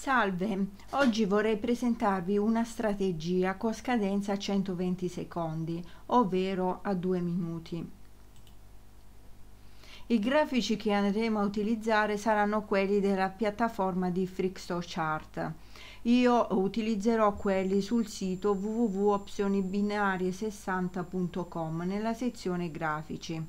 Salve, oggi vorrei presentarvi una strategia con scadenza a 120 secondi, ovvero a 2 minuti. I grafici che andremo a utilizzare saranno quelli della piattaforma di Frixo Chart. Io utilizzerò quelli sul sito www.opzionibinarie60.com nella sezione grafici.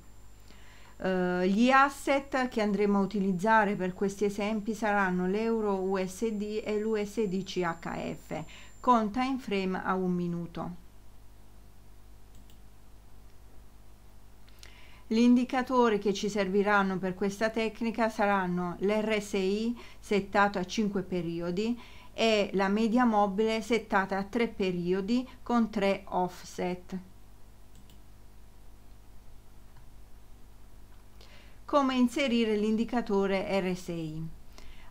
Eh, gli asset che andremo a utilizzare per questi esempi saranno l'euro USD e l'USD CHF con time frame a un minuto. Gli indicatori che ci serviranno per questa tecnica saranno l'RSI settato a 5 periodi e la media mobile settata a 3 periodi con 3 offset. come inserire l'indicatore RSI.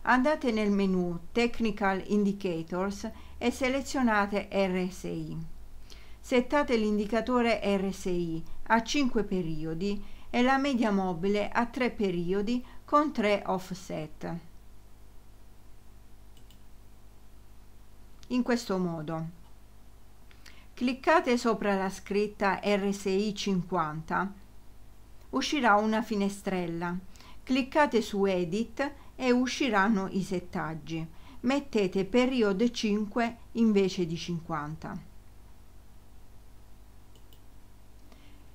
Andate nel menu Technical Indicators e selezionate RSI. Settate l'indicatore RSI a 5 periodi e la media mobile a 3 periodi con 3 offset. In questo modo. Cliccate sopra la scritta RSI 50 uscirà una finestrella. Cliccate su Edit e usciranno i settaggi. Mettete periodo 5 invece di 50.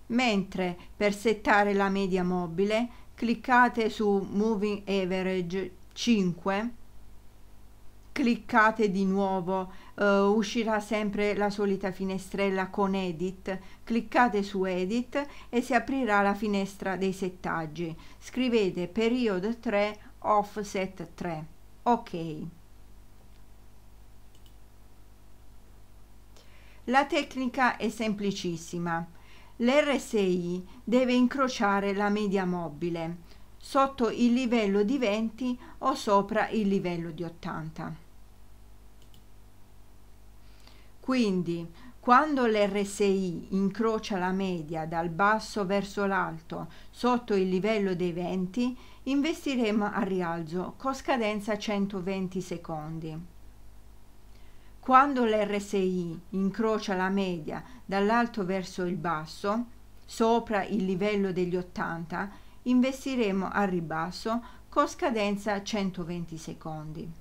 Mentre per settare la media mobile cliccate su Moving Average 5 cliccate di nuovo, uh, uscirà sempre la solita finestrella con edit, cliccate su edit e si aprirà la finestra dei settaggi, scrivete period 3 offset 3, ok. La tecnica è semplicissima. L'RSI deve incrociare la media mobile sotto il livello di 20 o sopra il livello di 80. Quindi, quando l'RSI incrocia la media dal basso verso l'alto sotto il livello dei 20, investiremo a rialzo con scadenza 120 secondi. Quando l'RSI incrocia la media dall'alto verso il basso, sopra il livello degli 80, investiremo a ribasso con scadenza 120 secondi.